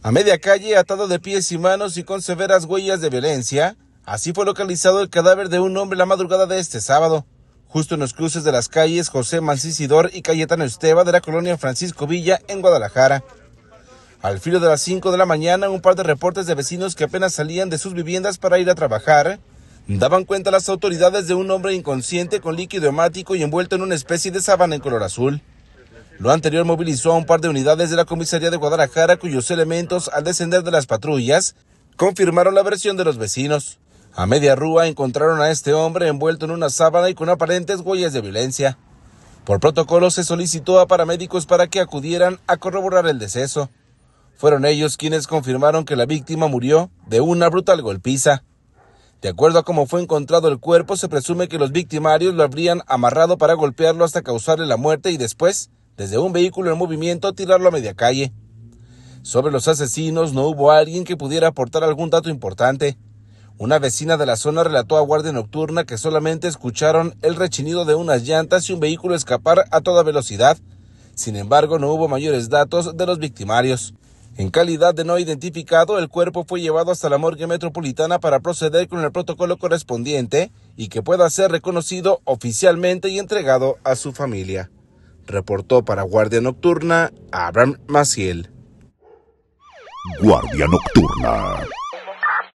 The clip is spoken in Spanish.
A media calle, atado de pies y manos y con severas huellas de violencia, así fue localizado el cadáver de un hombre la madrugada de este sábado, justo en los cruces de las calles José Mancisidor y Cayetano Esteba de la colonia Francisco Villa en Guadalajara. Al filo de las 5 de la mañana, un par de reportes de vecinos que apenas salían de sus viviendas para ir a trabajar daban cuenta a las autoridades de un hombre inconsciente con líquido hemático y envuelto en una especie de sábana en color azul. Lo anterior movilizó a un par de unidades de la comisaría de Guadalajara cuyos elementos al descender de las patrullas confirmaron la versión de los vecinos. A media rúa encontraron a este hombre envuelto en una sábana y con aparentes huellas de violencia. Por protocolo se solicitó a paramédicos para que acudieran a corroborar el deceso. Fueron ellos quienes confirmaron que la víctima murió de una brutal golpiza. De acuerdo a cómo fue encontrado el cuerpo, se presume que los victimarios lo habrían amarrado para golpearlo hasta causarle la muerte y después desde un vehículo en movimiento tirarlo a media calle. Sobre los asesinos no hubo alguien que pudiera aportar algún dato importante. Una vecina de la zona relató a Guardia Nocturna que solamente escucharon el rechinido de unas llantas y un vehículo escapar a toda velocidad. Sin embargo, no hubo mayores datos de los victimarios. En calidad de no identificado, el cuerpo fue llevado hasta la morgue metropolitana para proceder con el protocolo correspondiente y que pueda ser reconocido oficialmente y entregado a su familia. Reportó para Guardia Nocturna Abraham Maciel. Guardia Nocturna.